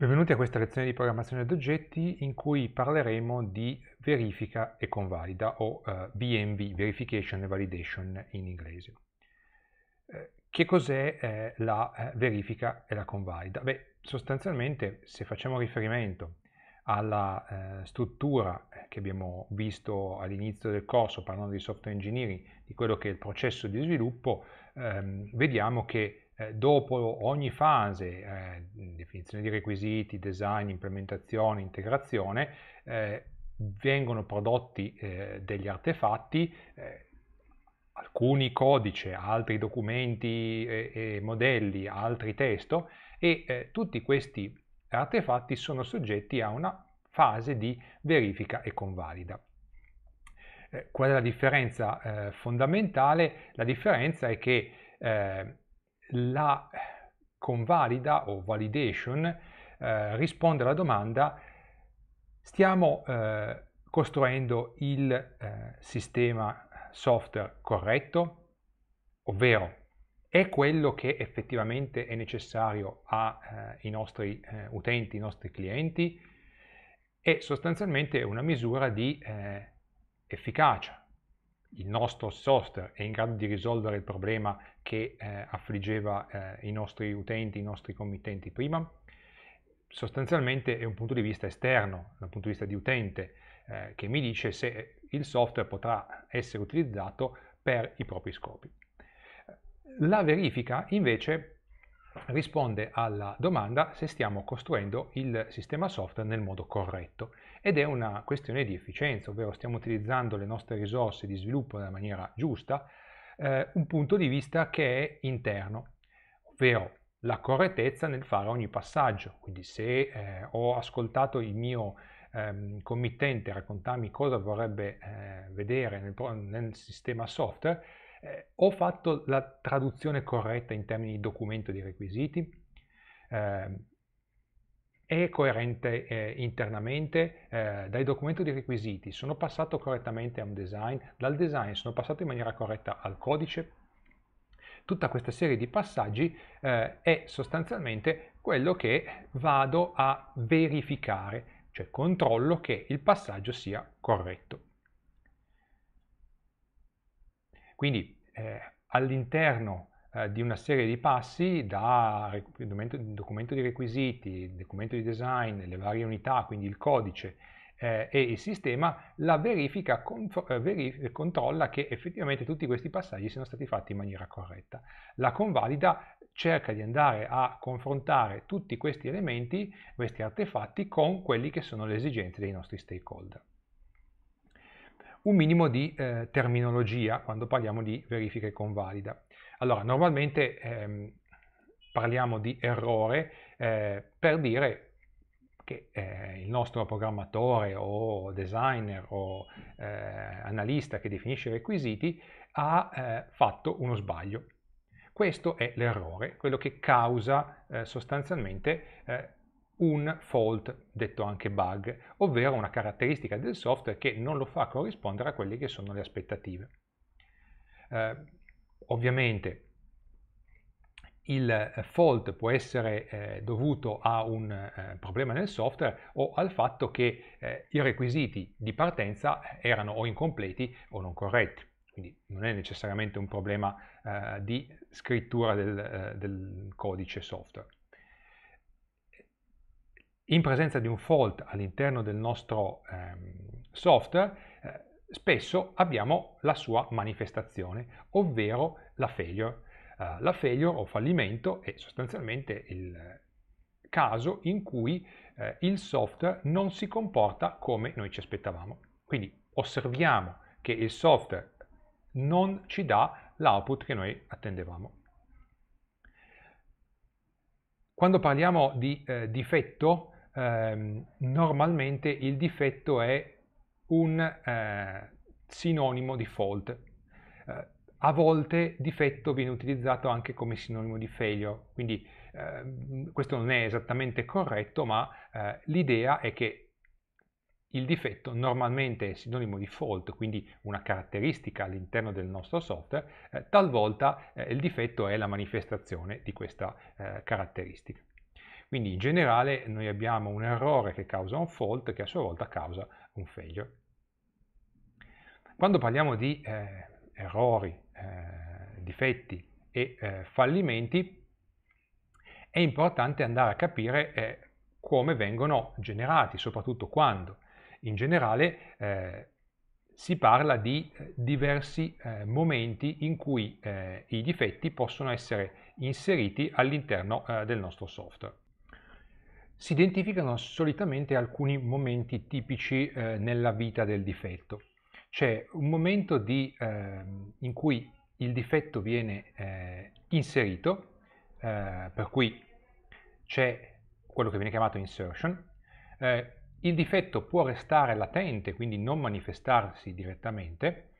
Benvenuti a questa lezione di programmazione ad oggetti in cui parleremo di verifica e convalida o eh, BMV, Verification and Validation in inglese. Eh, che cos'è eh, la eh, verifica e la convalida? Beh, sostanzialmente se facciamo riferimento alla eh, struttura che abbiamo visto all'inizio del corso parlando di software engineering, di quello che è il processo di sviluppo, ehm, vediamo che eh, dopo ogni fase, eh, definizione di requisiti, design, implementazione, integrazione, eh, vengono prodotti eh, degli artefatti, eh, alcuni codice, altri documenti e, e modelli, altri testo e tutti questi artefatti sono soggetti a una fase di verifica e convalida qual è la differenza eh, fondamentale? La differenza è che eh, la convalida o validation eh, risponde alla domanda stiamo eh, costruendo il eh, sistema software corretto, ovvero è quello che effettivamente è necessario ai eh, nostri eh, utenti, ai nostri clienti, è sostanzialmente una misura di eh, efficacia, il nostro software è in grado di risolvere il problema che eh, affliggeva eh, i nostri utenti, i nostri committenti prima? Sostanzialmente è un punto di vista esterno, dal punto di vista di utente, eh, che mi dice se il software potrà essere utilizzato per i propri scopi. La verifica invece risponde alla domanda se stiamo costruendo il sistema software nel modo corretto ed è una questione di efficienza, ovvero stiamo utilizzando le nostre risorse di sviluppo nella maniera giusta, eh, un punto di vista che è interno, ovvero la correttezza nel fare ogni passaggio. Quindi se eh, ho ascoltato il mio ehm, committente raccontarmi cosa vorrebbe eh, vedere nel, nel, sistema software, eh, ho fatto la traduzione corretta in termini di documento di requisiti, eh, è coerente eh, internamente eh, dal documento di requisiti, sono passato correttamente a un design, dal design sono passato in maniera corretta al codice. Tutta questa serie di passaggi eh, è sostanzialmente quello che vado a verificare, cioè controllo che il passaggio sia corretto. Quindi eh, all'interno eh, di una serie di passi da documento, documento, di requisiti, documento di design, le varie unità, quindi il codice eh, e il sistema, la verifica eh, verif eh, controlla che effettivamente tutti questi passaggi siano stati fatti in maniera corretta. La convalida cerca di andare a confrontare tutti questi elementi, questi artefatti, con quelli che sono le esigenze dei nostri stakeholder un minimo di eh, terminologia quando parliamo di verifica e convalida. Allora, normalmente ehm, parliamo di errore eh, per dire che eh, il nostro programmatore o designer o eh, analista che definisce i requisiti ha eh, fatto uno sbaglio. Questo è l'errore, quello che causa eh, sostanzialmente eh, un fault, detto anche bug, ovvero una caratteristica del software che non lo fa corrispondere a quelle che sono le aspettative. Eh, Ovviamente il eh, fault può essere eh, dovuto a un eh, problema nel software o al fatto che eh, i requisiti di partenza erano o incompleti o non corretti. Quindi non è necessariamente un problema eh, di scrittura del, eh, del codice software. In presenza di un fault all'interno del nostro ehm, software, spesso abbiamo la sua manifestazione, ovvero la failure. Uh, la failure o fallimento è sostanzialmente il caso in cui eh, il software non si comporta come noi ci aspettavamo. Quindi osserviamo che il software non ci dà l'output che noi attendevamo. Quando parliamo di eh, difetto, ehm, normalmente il difetto è un eh, sinonimo di fault. Eh, a volte difetto viene utilizzato anche come sinonimo di failure, quindi eh, questo non è esattamente corretto, ma eh, l'idea è che il difetto normalmente è sinonimo di fault, quindi una caratteristica all'interno del nostro software, eh, talvolta eh, il difetto è la manifestazione di questa caratteristica. Quindi in generale noi abbiamo un errore che causa un fault che a sua volta causa un failure. Quando parliamo di eh, errori, eh, difetti e eh, fallimenti, è importante andare a capire eh, come vengono generati, soprattutto quando. In generale eh, si parla di eh, diversi momenti in cui i difetti possono essere inseriti all'interno del nostro software si identificano solitamente alcuni momenti tipici eh, nella vita del difetto c'è un momento di, eh, in cui il difetto viene eh, inserito, eh, per cui c'è quello che viene chiamato insertion, eh, il difetto può restare latente, quindi non manifestarsi direttamente,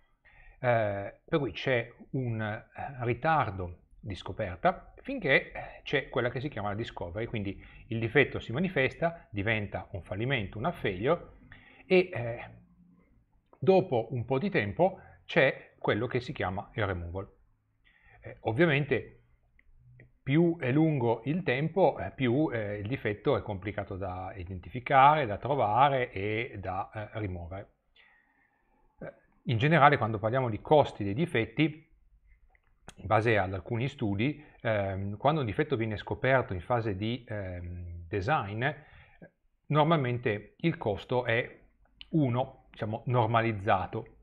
eh, per cui c'è un eh, ritardo di scoperta finché c'è quella che si chiama la discovery, quindi il difetto si manifesta, diventa un fallimento, un affaglio e dopo un po' di tempo c'è quello che si chiama il removal. Eh, ovviamente più è lungo il tempo, eh, più eh, il difetto è complicato da identificare, da trovare e da eh, rimuovere. Eh, in generale, quando parliamo di costi dei difetti, in base ad alcuni studi, ehm, quando un difetto viene scoperto in fase di ehm, design, eh, normalmente il costo è 1 diciamo, normalizzato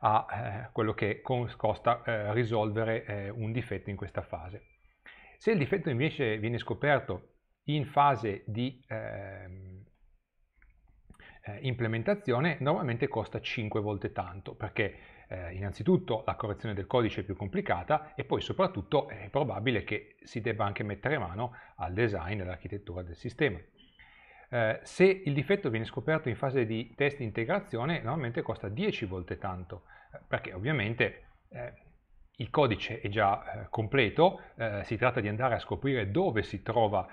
a eh, quello che costa eh, risolvere eh, un difetto in questa fase. Se il difetto invece viene scoperto in fase di ehm, eh, implementazione, normalmente costa 5 volte tanto, perché eh, innanzitutto la correzione del codice è più complicata e poi soprattutto è probabile che si debba anche mettere mano al design e all'architettura del sistema. Eh, se il difetto viene scoperto in fase di test integrazione, normalmente costa 10 volte tanto, eh, perché ovviamente eh, il codice è già eh, completo, eh, si tratta di andare a scoprire dove si trova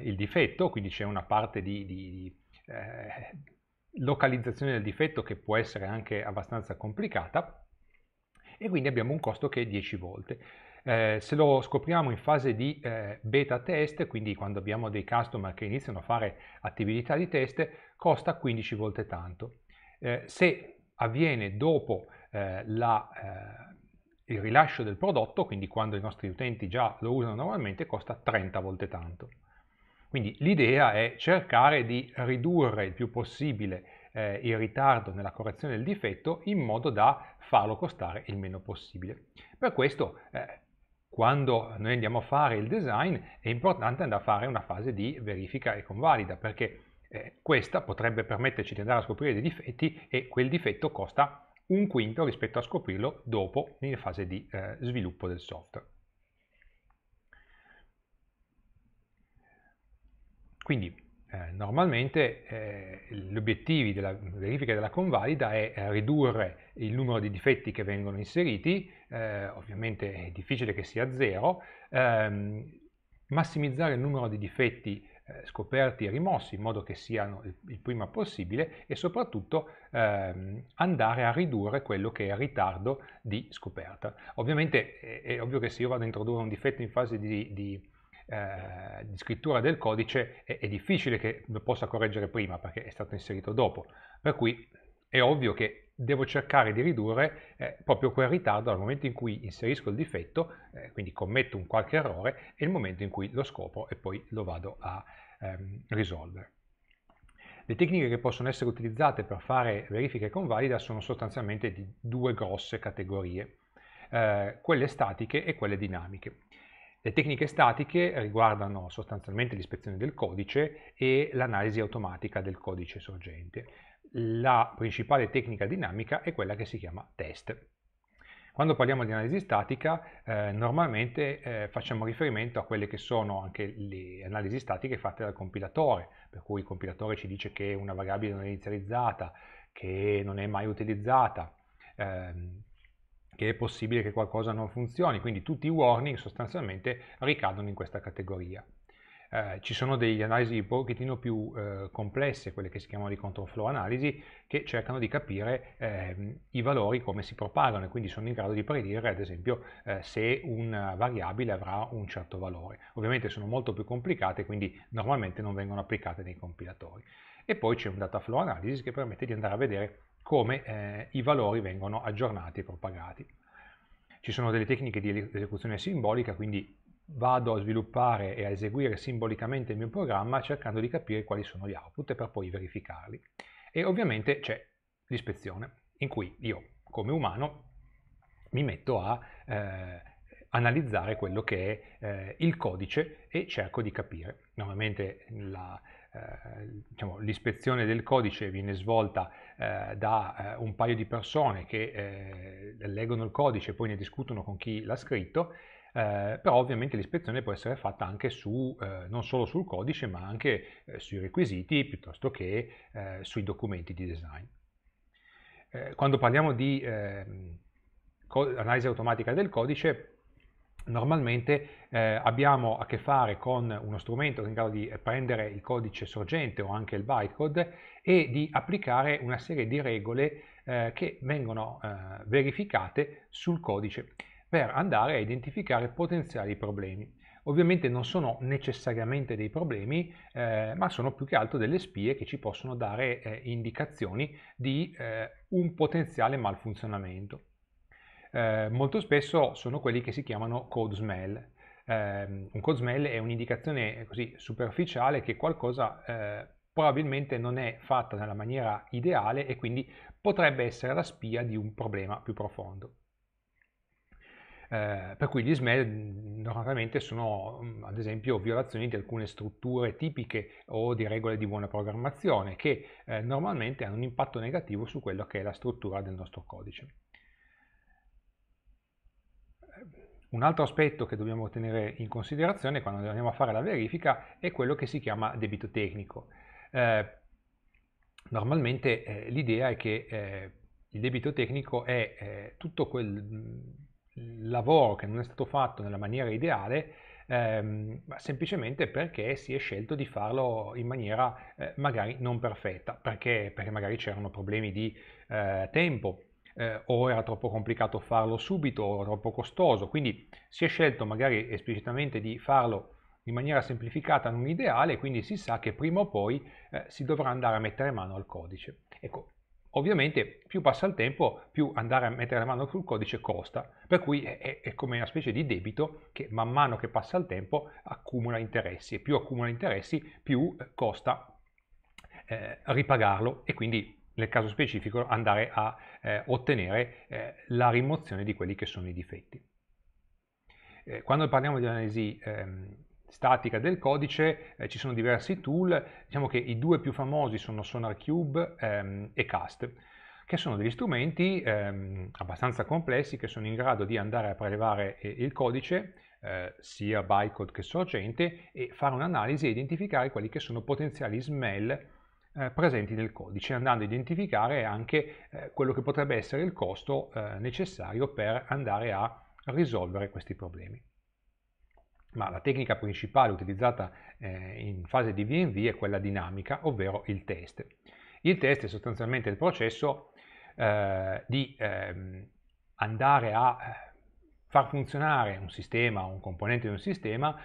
il difetto, quindi c'è una parte di, di, di localizzazione del difetto che può essere anche abbastanza complicata, e quindi abbiamo un costo che è 10 volte. Eh, se lo scopriamo in fase di eh, beta test, quindi quando abbiamo dei customer che iniziano a fare attività di test, costa 15 volte tanto. Eh, se avviene dopo eh, la, eh, il rilascio del prodotto, quindi quando i nostri utenti già lo usano normalmente, costa 30 volte tanto. Quindi l'idea è cercare di ridurre il più possibile eh, il ritardo nella correzione del difetto in modo da farlo costare il meno possibile. Per questo eh, quando noi andiamo a fare il design è importante andare a fare una fase di verifica e convalida perché eh, questa potrebbe permetterci di andare a scoprire dei difetti e quel difetto costa un quinto rispetto a scoprirlo dopo in fase di eh, sviluppo del software. Quindi eh, normalmente eh, gli obiettivi della verifica della convalida è eh, ridurre il numero di difetti che vengono inseriti, eh, ovviamente è difficile che sia zero, ehm, massimizzare il numero di difetti eh, scoperti e rimossi in modo che siano il, il prima possibile e soprattutto ehm, andare a ridurre quello che è il ritardo di scoperta. Ovviamente è, è, ovvio che se io vado a introdurre un difetto in fase di, di eh, di scrittura del codice è, è, difficile che lo possa correggere prima perché è stato inserito dopo, per cui è ovvio che devo cercare di ridurre eh, proprio quel ritardo al momento in cui inserisco il difetto, eh, quindi commetto un qualche errore, e il momento in cui lo scopro e poi lo vado a ehm, risolvere. Le tecniche che possono essere utilizzate per fare verifiche convalida sono sostanzialmente di due grosse categorie, eh, quelle statiche e quelle dinamiche. Le tecniche statiche riguardano sostanzialmente l'ispezione del codice e l'analisi automatica del codice sorgente. La principale tecnica dinamica è quella che si chiama test. Quando parliamo di analisi statica, eh, normalmente eh, facciamo riferimento a quelle che sono anche le analisi statiche fatte dal compilatore, per cui il compilatore ci dice che una variabile non è inizializzata, che non è mai utilizzata, ehm, che è possibile che qualcosa non funzioni, quindi tutti i warning sostanzialmente ricadono in questa categoria. Eh, ci sono delle analisi un pochettino più eh, complesse, quelle che si chiamano di control flow analisi, che cercano di capire eh, i valori come si propagano e quindi sono in grado di predire ad esempio eh, se una variabile avrà un certo valore. Ovviamente sono molto più complicate quindi normalmente non vengono applicate nei compilatori. E poi c'è un data flow analysis che permette di andare a vedere come eh, i valori vengono aggiornati e propagati. Ci sono delle tecniche di esecuzione simbolica, quindi vado a sviluppare e a eseguire simbolicamente il mio programma cercando di capire quali sono gli output per poi verificarli. E ovviamente c'è l'ispezione, in cui io come umano mi metto a eh, analizzare quello che è eh, il codice e cerco di capire. Normalmente la, eh, diciamo, l'ispezione del codice viene svolta eh, da eh, un paio di persone che leggono il codice e poi ne discutono con chi l'ha scritto, eh, però ovviamente l'ispezione può essere fatta anche su, eh, non solo sul codice ma anche eh, sui requisiti piuttosto che sui documenti di design. quando parliamo di ehm, analisi automatica del codice normalmente eh, abbiamo a che fare con uno strumento che è in grado di eh, prendere il codice sorgente o anche il bytecode e di applicare una serie di regole eh, che vengono eh, verificate sul codice per andare a identificare potenziali problemi. Ovviamente non sono necessariamente dei problemi, eh, ma sono più che altro delle spie che ci possono dare eh, indicazioni di un potenziale malfunzionamento. Eh, molto spesso sono quelli che si chiamano code smell. Eh, un code smell è un'indicazione eh, così superficiale che qualcosa eh, probabilmente non è fatta nella maniera ideale e quindi potrebbe essere la spia di un problema più profondo. Eh, per cui gli smell mm, normalmente sono mm, ad esempio violazioni di alcune strutture tipiche o di regole di buona programmazione che eh, normalmente hanno un impatto negativo su quello che è la struttura del nostro codice. Un altro aspetto che dobbiamo tenere in considerazione quando andiamo a fare la verifica è quello che si chiama debito tecnico. Eh, normalmente eh, l'idea è che eh, il debito tecnico è eh, tutto quel mm, lavoro che non è stato fatto nella maniera ideale ehm, semplicemente perché si è scelto di farlo in maniera eh, magari non perfetta, perché, perché magari c'erano problemi di eh, tempo, eh, o era troppo complicato farlo subito o troppo costoso, quindi si è scelto magari esplicitamente di farlo in maniera semplificata non ideale, quindi si sa che prima o poi eh, si dovrà andare a mettere mano al codice. Ecco, ovviamente più passa il tempo, più andare a mettere mano sul codice costa, per cui è, è, come una specie di debito che man mano che passa il tempo accumula interessi e più accumula interessi più eh, costa eh, ripagarlo e quindi nel caso specifico andare a eh, ottenere eh, la rimozione di quelli che sono i difetti. Eh, quando parliamo di analisi ehm, statica del codice eh, ci sono diversi tool, diciamo che i due più famosi sono SonarCube ehm, e Cast, che sono degli strumenti ehm, abbastanza complessi che sono in grado di andare a prelevare eh, il codice, eh, sia bytecode che sorgente, e fare un'analisi e identificare quelli che sono potenziali smell eh, presenti nel codice, andando a identificare anche eh, quello che potrebbe essere il costo eh, necessario per andare a risolvere questi problemi. Ma la tecnica principale utilizzata eh, in fase di VNV è quella dinamica, ovvero il test. Il test è sostanzialmente il processo eh, di ehm, andare a eh, far funzionare un sistema, o un componente di un sistema,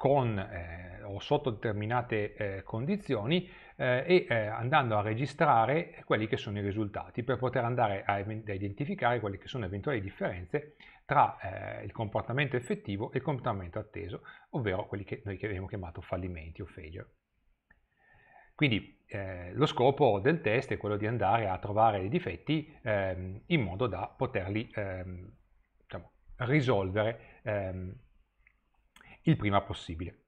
con eh, o sotto determinate eh, condizioni eh, e eh, andando a registrare quelli che sono i risultati per poter andare a, a identificare quelle che sono eventuali differenze tra eh, il comportamento effettivo e il comportamento atteso, ovvero quelli che noi abbiamo chiamato fallimenti o failure. Quindi eh, lo scopo del test è quello di andare a trovare i difetti ehm, in modo da poterli ehm, diciamo, risolvere ehm, il prima possibile.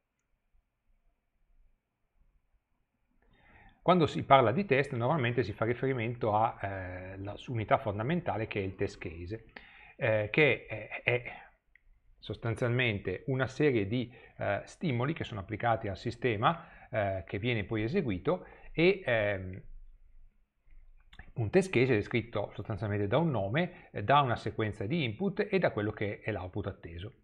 Quando si parla di test normalmente si fa riferimento alla eh, fondamentale che è il test case, eh, che è, è, sostanzialmente una serie di eh, stimoli che sono applicati al sistema eh, che viene poi eseguito e ehm, un test case è descritto sostanzialmente da un nome, eh, da una sequenza di input e da quello che è l'output atteso.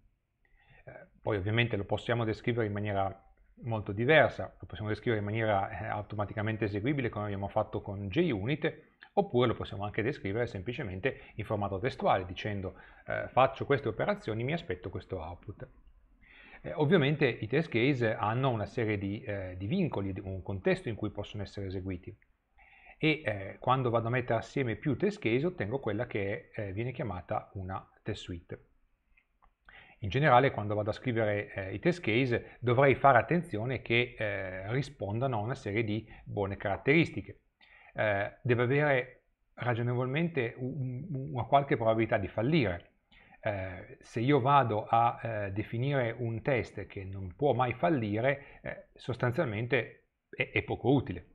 Poi ovviamente lo possiamo descrivere in maniera molto diversa, lo possiamo descrivere in maniera eh, automaticamente eseguibile come abbiamo fatto con JUnit, oppure lo possiamo anche descrivere semplicemente in formato testuale dicendo eh, faccio queste operazioni, mi aspetto questo output. Eh, ovviamente i test case hanno una serie di, eh, di, vincoli, un contesto in cui possono essere eseguiti e eh, quando vado a mettere assieme più test case ottengo quella che eh, viene chiamata una test suite. In generale quando vado a scrivere eh, i test case dovrei fare attenzione che eh, rispondano a una serie di buone caratteristiche. Eh, deve avere ragionevolmente una qualche probabilità di fallire. Eh, se io vado a eh, definire un test che non può mai fallire, eh, sostanzialmente è, è poco utile.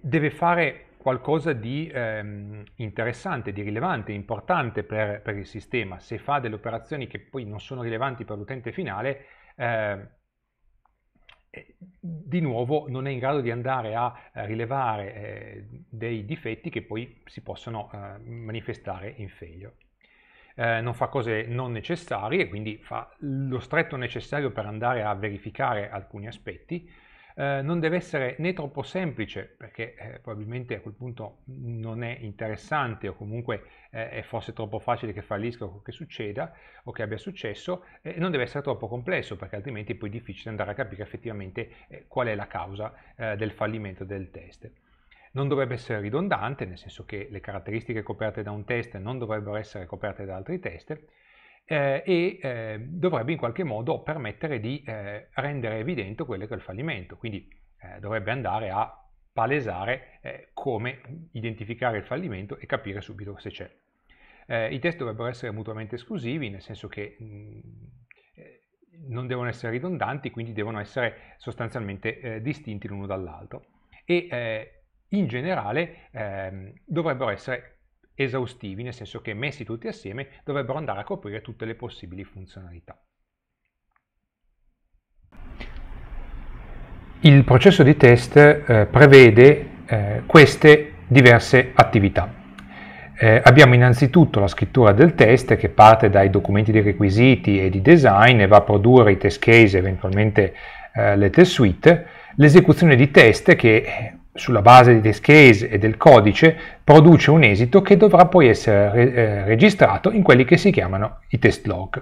deve fare qualcosa di ehm, interessante, di rilevante, importante per, per, il sistema. Se fa delle operazioni che poi non sono rilevanti per l'utente finale, ehm, eh, di nuovo non è in grado di andare a eh, rilevare eh, dei difetti che poi si possono eh, manifestare in failure. Eh, non fa cose non necessarie, quindi fa lo stretto necessario per andare a verificare alcuni aspetti, eh, non deve essere né troppo semplice, perché eh, probabilmente a quel punto non è interessante o comunque eh, è forse troppo facile che fallisca o che succeda o che abbia successo, eh, non deve essere troppo complesso, perché altrimenti è poi difficile andare a capire effettivamente eh, qual è la causa eh, del fallimento del test. Non dovrebbe essere ridondante, nel senso che le caratteristiche coperte da un test non dovrebbero essere coperte da altri test, eh, e eh, dovrebbe in qualche modo permettere di eh, rendere evidente quello che è il fallimento, quindi eh, dovrebbe andare a palesare eh, come identificare il fallimento e capire subito se c'è. Eh, I test dovrebbero essere mutuamente esclusivi, nel senso che mh, mm, non devono essere ridondanti, quindi devono essere sostanzialmente distinti l'uno dall'altro e in generale ehm, dovrebbero essere esaustivi, nel senso che messi tutti assieme dovrebbero andare a coprire tutte le possibili funzionalità. Il processo di test eh, prevede eh, queste diverse attività. Eh, abbiamo innanzitutto la scrittura del test che parte dai documenti di requisiti e di design e va a produrre i test case, eventualmente eh, le test suite, l'esecuzione di test che sulla base di test case e del codice, produce un esito che dovrà poi essere re- eh, registrato in quelli che si chiamano i test log.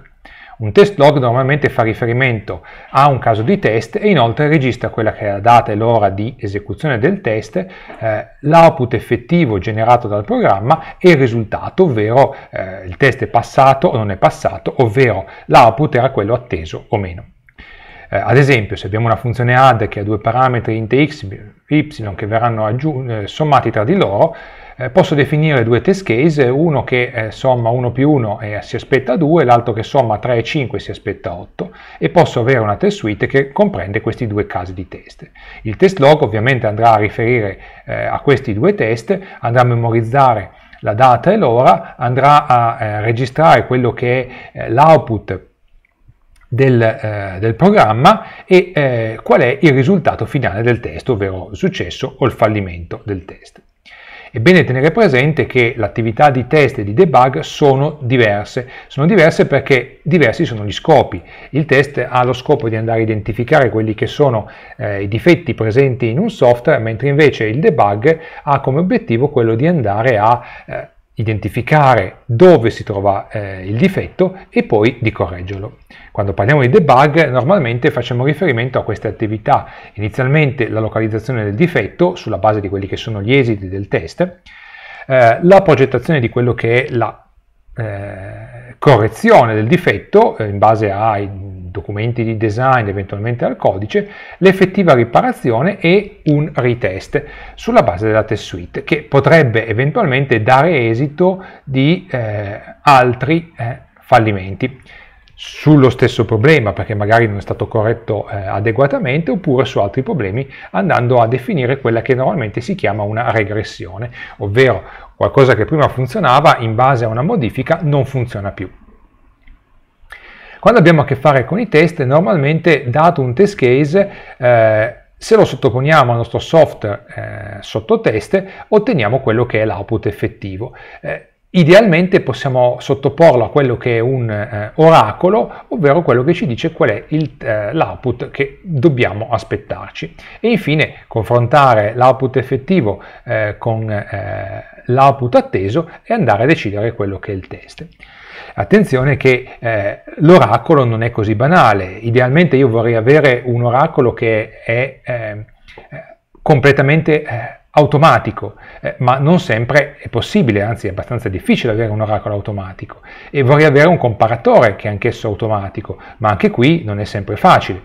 Un test log normalmente fa riferimento a un caso di test e inoltre registra quella che è la data e l'ora di esecuzione del test, eh, l'output effettivo generato dal programma e il risultato, ovvero eh, il test è passato o non è passato, ovvero l'output era quello atteso o meno. Eh, ad esempio, se abbiamo una funzione add che ha due parametri int x e y che verranno eh, sommati tra di loro, eh, posso definire due test case, uno che eh, somma 1 più 1 e si aspetta 2, l'altro che somma 3 e 5 e si aspetta 8, e posso avere una test suite che comprende questi due casi di test. Il test log ovviamente andrà a riferire eh, a questi due test, andrà a memorizzare la data e l'ora, andrà a eh, registrare quello che è l'output del, eh, del programma e eh, qual è il risultato finale del test, ovvero il successo o il fallimento del test. È bene tenere presente che l'attività di test e di debug sono diverse, sono diverse perché diversi sono gli scopi. Il test ha lo scopo di andare a identificare quelli che sono eh, i difetti presenti in un software, mentre invece il debug ha come obiettivo quello di andare a eh, identificare dove si trova eh, il difetto e poi di correggerlo. Quando parliamo di debug normalmente facciamo riferimento a queste attività, inizialmente la localizzazione del difetto sulla base di quelli che sono gli esiti del test, eh, la progettazione di quello che è la eh, correzione del difetto eh, in base ai documenti di design, eventualmente al codice, l'effettiva riparazione e un retest sulla base della test suite che potrebbe eventualmente dare esito di eh, altri eh, fallimenti sullo stesso problema perché magari non è stato corretto eh, adeguatamente oppure su altri problemi andando a definire quella che normalmente si chiama una regressione, ovvero qualcosa che prima funzionava in base a una modifica non funziona più. Quando abbiamo a che fare con i test, normalmente dato un test case, eh, se lo sottoponiamo al nostro software eh, sotto test, otteniamo quello che è l'output effettivo. Eh, Idealmente possiamo sottoporlo a quello che è un eh, oracolo, ovvero quello che ci dice qual è eh, l'output eh, che dobbiamo aspettarci. E infine confrontare l'output effettivo eh, con eh, l'output atteso e andare a decidere quello che è il test. Attenzione che eh, l'oracolo non è così banale, idealmente io vorrei avere un oracolo che è ehm, eh, completamente eh, automatico, eh, ma non sempre è possibile, anzi è abbastanza difficile avere un oracolo automatico e vorrei avere un comparatore che è anch'esso automatico, ma anche qui non è sempre facile.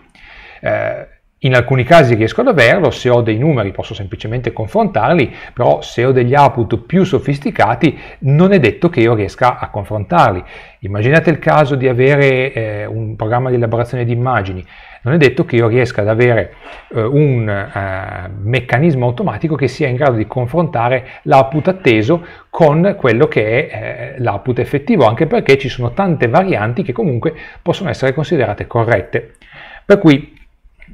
Eh, in alcuni casi riesco ad averlo, se ho dei numeri posso semplicemente confrontarli, però se ho degli output più sofisticati non è detto che io riesca a confrontarli. Immaginate il caso di avere eh, un programma di elaborazione di immagini, non è detto che io riesca ad avere eh, un eh, meccanismo automatico che sia in grado di confrontare l'output atteso con quello che è eh, l'output effettivo, anche perché ci sono tante varianti che comunque possono essere considerate corrette. Per cui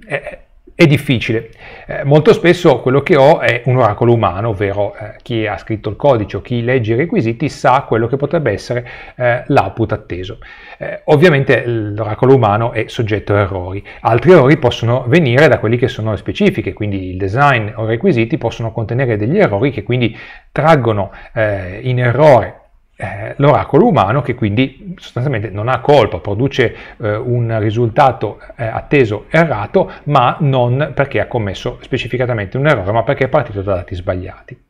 è, è difficile. Eh, molto spesso quello che ho è un oracolo umano, ovvero eh, chi ha scritto il codice o chi legge i requisiti sa quello che potrebbe essere eh, l'output atteso. Eh, ovviamente l'oracolo umano è soggetto a errori. Altri errori possono venire da quelli che sono le specifiche, quindi il design o i requisiti possono contenere degli errori che quindi traggono eh, in errore eh, l'oracolo umano che quindi sostanzialmente non ha colpa, produce eh, un risultato eh, atteso errato, ma non perché ha commesso specificatamente un errore, ma perché è partito da dati sbagliati.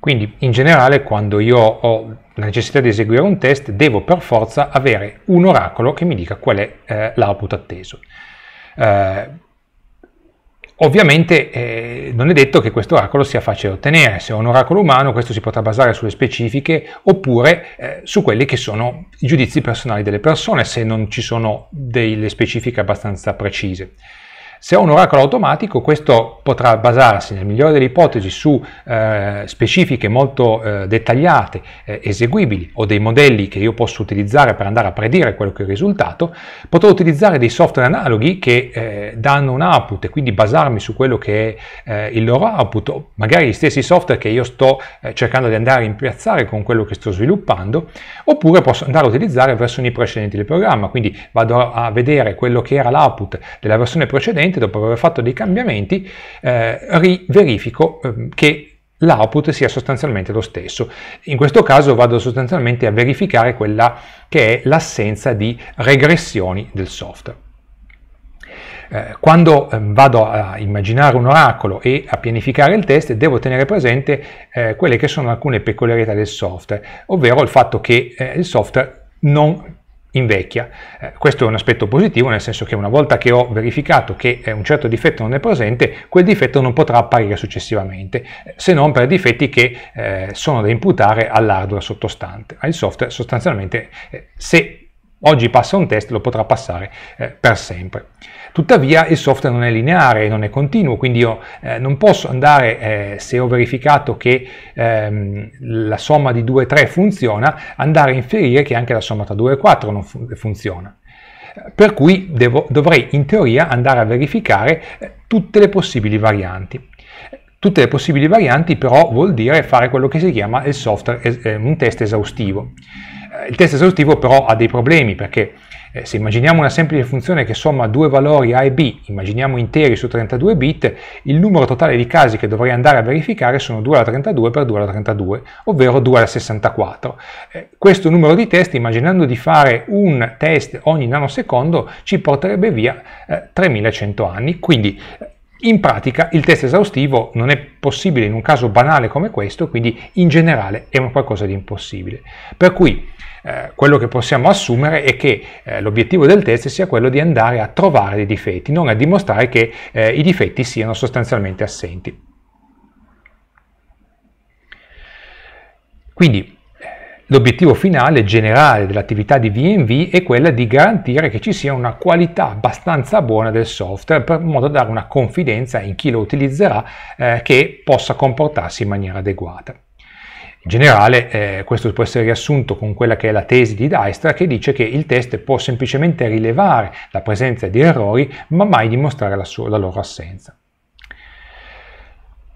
Quindi in generale quando io ho la necessità di eseguire un test devo per forza avere un oracolo che mi dica qual è eh, l'output atteso. Eh, Ovviamente eh, non è detto che questo oracolo sia facile da ottenere, se è un oracolo umano questo si potrà basare sulle specifiche oppure eh, su quelli che sono i giudizi personali delle persone se non ci sono delle specifiche abbastanza precise. Se ho un oracolo automatico, questo potrà basarsi, nel migliore delle ipotesi, su eh, specifiche molto eh, dettagliate, eh, eseguibili o dei modelli che io posso utilizzare per andare a predire quello che è il risultato. Potrò utilizzare dei software analoghi che eh, danno un output e quindi basarmi su quello che è eh, il loro output, magari gli stessi software che io sto eh, cercando di andare a rimpiazzare con quello che sto sviluppando, oppure posso andare a utilizzare versioni precedenti del programma, quindi vado a vedere quello che era l'output della versione precedente finalmente dopo aver fatto dei cambiamenti eh, riverifico eh, che l'output sia sostanzialmente lo stesso. In questo caso vado sostanzialmente a verificare quella che è l'assenza di regressioni del software. Eh, quando ehm, vado a immaginare un oracolo e a pianificare il test devo tenere presente eh, quelle che sono alcune peculiarità del software, ovvero il fatto che eh, il software non invecchia. Eh, questo è un aspetto positivo, nel senso che una volta che ho verificato che eh, un certo difetto non è presente, quel difetto non potrà apparire successivamente, eh, se non per difetti che eh, sono da imputare all'hardware sottostante, Ma il software sostanzialmente se Oggi passa un test, lo potrà passare eh, per sempre. Tuttavia il software non è lineare, non è continuo, quindi io eh, non posso andare, eh, se ho verificato che ehm, la somma di 2 e 3 funziona, andare a inferire che anche la somma tra 2 e 4 non fun- funziona. Per cui devo, dovrei in teoria andare a verificare eh, tutte le possibili varianti. Tutte le possibili varianti però vuol dire fare quello che si chiama il software, eh, un test esaustivo. Eh, il test esaustivo però ha dei problemi perché eh, se immaginiamo una semplice funzione che somma due valori a e b, immaginiamo interi su 32 bit, il numero totale di casi che dovrei andare a verificare sono 2 alla 32 per 2 alla 32, ovvero 2 alla 64. Eh, questo numero di test, immaginando di fare un test ogni nanosecondo, ci porterebbe via eh, 3100 anni, quindi eh, in pratica il test esaustivo non è possibile in un caso banale come questo, quindi in generale è un qualcosa di impossibile. Per cui eh, quello che possiamo assumere è che eh, l'obiettivo del test sia quello di andare a trovare dei difetti, non a dimostrare che eh, i difetti siano sostanzialmente assenti. Quindi L'obiettivo finale generale dell'attività di VNV è quella di garantire che ci sia una qualità abbastanza buona del software per modo da dare una confidenza in chi lo utilizzerà eh, che possa comportarsi in maniera adeguata. In generale eh, questo può essere riassunto con quella che è la tesi di Dijkstra che dice che il test può semplicemente rilevare la presenza di errori ma mai dimostrare la, sua, la loro assenza.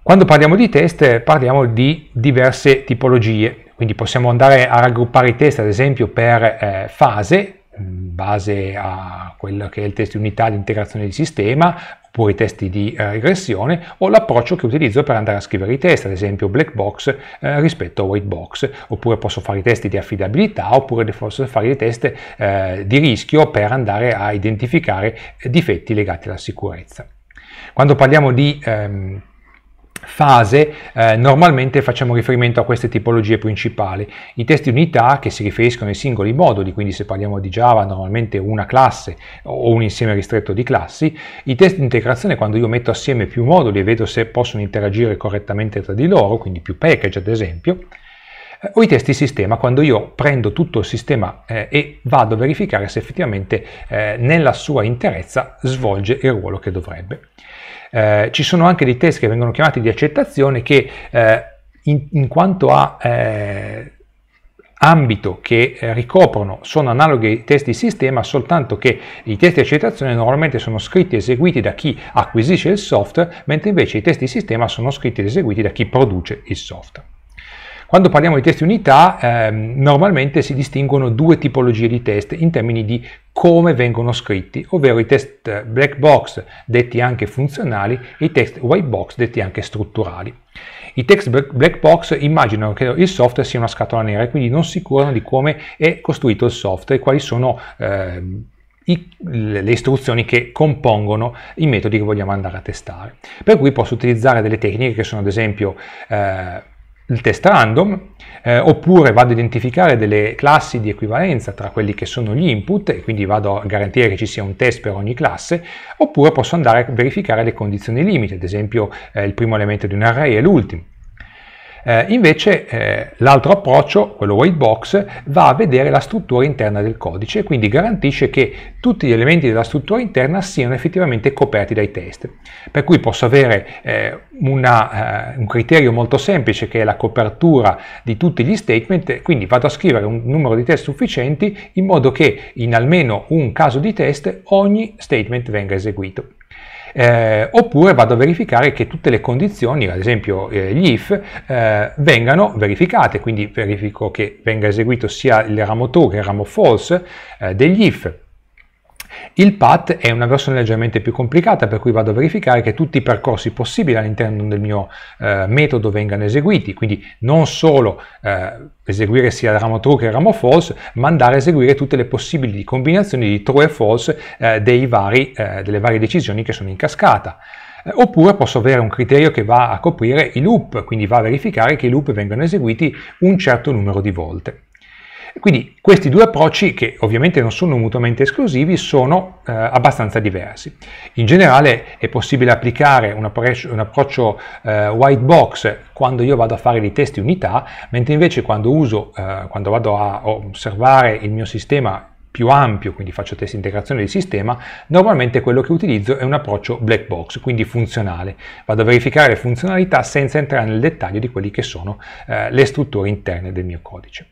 Quando parliamo di test eh, parliamo di diverse tipologie, quindi possiamo andare a raggruppare i test ad esempio per eh, fase, in mm, base a quello che è il test di unità di integrazione di sistema, oppure i test di eh, regressione, o l'approccio che utilizzo per andare a scrivere i test, ad esempio black box eh, rispetto a white box, oppure posso fare i test di affidabilità, oppure posso fare i test eh, di rischio per andare a identificare eh, difetti legati alla sicurezza. Quando parliamo di ehm, fase eh, normalmente facciamo riferimento a queste tipologie principali. I testi unità che si riferiscono ai singoli moduli, quindi se parliamo di Java normalmente una classe o un insieme ristretto di classi, i test di integrazione quando io metto assieme più moduli e vedo se possono interagire correttamente tra di loro, quindi più package ad esempio, eh, o i testi sistema, quando io prendo tutto il sistema eh, e vado a verificare se effettivamente eh, nella sua interezza svolge il ruolo che dovrebbe. Eh, ci sono anche dei test che vengono chiamati di accettazione che eh, in, in, quanto a eh, ambito che eh, ricoprono sono analoghi ai test di sistema, soltanto che i test di accettazione normalmente sono scritti e eseguiti da chi acquisisce il software, mentre invece i test di sistema sono scritti ed eseguiti da chi produce il software. Quando parliamo di test unità, ehm, normalmente si distinguono due tipologie di test in termini di come vengono scritti, ovvero i test black box detti anche funzionali e i test white box detti anche strutturali. I test black box immaginano che il software sia una scatola nera e quindi non si curano di come è costruito il software e quali sono eh, i, le istruzioni che compongono i metodi che vogliamo andare a testare. Per cui posso utilizzare delle tecniche che sono ad esempio eh, il test random, eh, oppure vado a identificare delle classi di equivalenza tra quelli che sono gli input e quindi vado a garantire che ci sia un test per ogni classe, oppure posso andare a verificare le condizioni limite, ad esempio eh, il primo elemento di un array e l'ultimo. Eh, invece eh, l'altro approccio, quello white box, va a vedere la struttura interna del codice e quindi garantisce che tutti gli elementi della struttura interna siano effettivamente coperti dai test. Per cui posso avere eh, una, eh, un criterio molto semplice che è la copertura di tutti gli statement, quindi vado a scrivere un numero di test sufficienti in modo che in almeno un caso di test ogni statement venga eseguito eh, oppure vado a verificare che tutte le condizioni, ad esempio eh, gli if, eh, vengano verificate, quindi verifico che venga eseguito sia il ramo true che il ramo false eh, degli if, il PAT è una versione leggermente più complicata per cui vado a verificare che tutti i percorsi possibili all'interno del mio eh, metodo vengano eseguiti, quindi non solo eh, eseguire sia il ramo true che il ramo false, ma andare a eseguire tutte le possibili combinazioni di true e false eh, vari, eh, delle varie decisioni che sono in cascata. Eh, oppure posso avere un criterio che va a coprire i loop, quindi va a verificare che i loop vengano eseguiti un certo numero di volte. Quindi questi due approcci, che ovviamente non sono mutuamente esclusivi, sono eh, abbastanza diversi. In generale è possibile applicare un approccio, un approccio eh, white box quando io vado a fare dei test di unità, mentre invece quando, uso, eh, quando vado a osservare il mio sistema più ampio, quindi faccio test di integrazione di sistema, normalmente quello che utilizzo è un approccio black box, quindi funzionale. Vado a verificare le funzionalità senza entrare nel dettaglio di quelle che sono eh, le strutture interne del mio codice.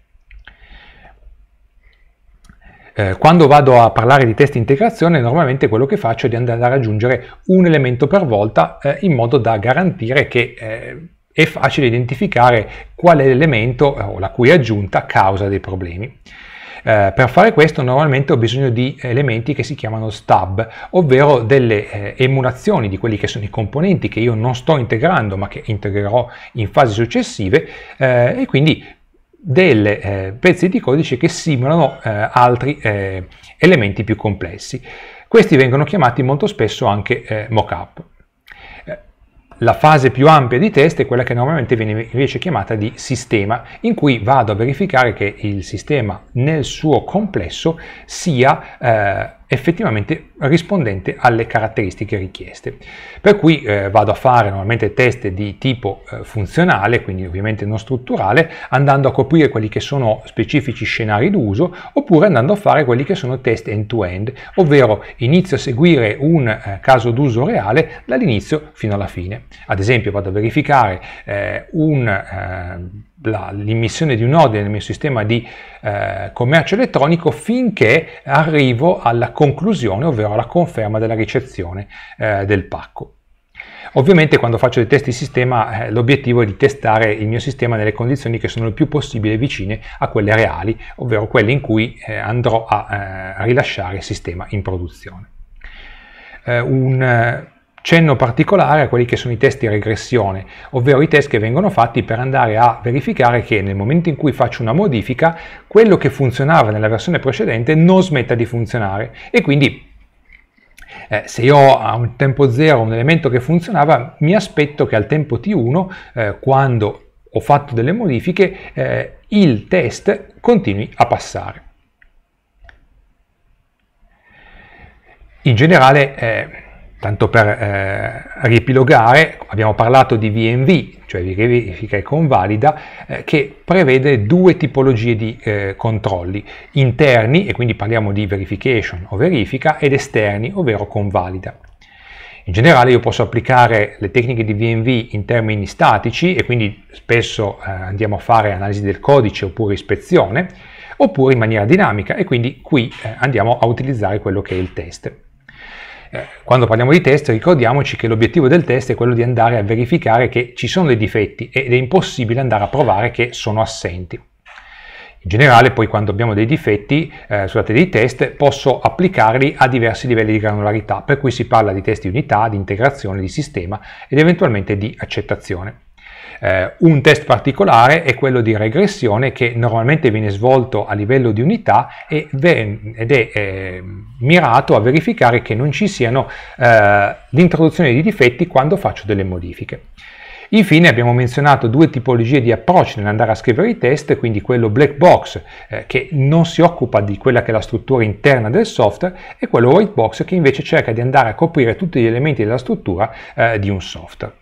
Eh, quando vado a parlare di test integrazione, normalmente quello che faccio è di andare a aggiungere un elemento per volta eh, in modo da garantire che eh, è facile identificare qual è l'elemento eh, o la cui aggiunta causa dei problemi. Eh, per fare questo normalmente ho bisogno di elementi che si chiamano stub, ovvero delle eh, emulazioni di quelli che sono i componenti che io non sto integrando ma che integrerò in fasi successive eh, e quindi delle eh, pezzi di codice che simulano eh, altri eh, elementi più complessi. Questi vengono chiamati molto spesso anche eh, mock-up. Eh, la fase più ampia di test è quella che normalmente viene invece chiamata di sistema, in cui vado a verificare che il sistema nel suo complesso sia effettivamente rispondente alle caratteristiche richieste. Per cui eh, vado a fare normalmente test di tipo eh, funzionale, quindi ovviamente non strutturale, andando a coprire quelli che sono specifici scenari d'uso, oppure andando a fare quelli che sono test end-to-end, ovvero inizio a seguire un eh, caso d'uso reale dall'inizio fino alla fine. Ad esempio vado a verificare eh, un ehm, l'immissione di un ordine nel mio sistema di eh, commercio elettronico finché arrivo alla conclusione, ovvero alla conferma della ricezione eh, del pacco. Ovviamente quando faccio dei test di sistema eh, l'obiettivo è di testare il mio sistema nelle condizioni che sono il più possibile vicine a quelle reali, ovvero quelle in cui eh, andrò a eh, rilasciare il sistema in produzione. Eh, un, cenno particolare a quelli che sono i test di regressione, ovvero i test che vengono fatti per andare a verificare che nel momento in cui faccio una modifica, quello che funzionava nella versione precedente non smetta di funzionare e quindi eh, se io ho a un tempo 0 un elemento che funzionava, mi aspetto che al tempo t1, eh, quando ho fatto delle modifiche, eh, il test continui a passare. In generale, eh, Tanto per eh, riepilogare, abbiamo parlato di VNV, cioè di verifica e convalida, eh, che prevede due tipologie di eh, controlli, interni, e quindi parliamo di verification o verifica, ed esterni, ovvero convalida. In generale io posso applicare le tecniche di VNV in termini statici e quindi spesso eh, andiamo a fare analisi del codice oppure ispezione, oppure in maniera dinamica e quindi qui eh, andiamo a utilizzare quello che è il test. Eh, quando parliamo di test ricordiamoci che l'obiettivo del test è quello di andare a verificare che ci sono dei difetti ed è impossibile andare a provare che sono assenti. In generale poi quando abbiamo dei difetti eh, sulla dei test posso applicarli a diversi livelli di granularità, per cui si parla di test di unità, di integrazione, di sistema ed eventualmente di accettazione. Eh, un test particolare è quello di regressione che normalmente viene svolto a livello di unità ed è eh, mirato a verificare che non ci siano eh, l'introduzione di difetti quando faccio delle modifiche. Infine abbiamo menzionato due tipologie di approcci nell'andare a scrivere i test, quindi quello black box eh, che non si occupa di quella che è la struttura interna del software e quello white box che invece cerca di andare a coprire tutti gli elementi della struttura eh, di un software.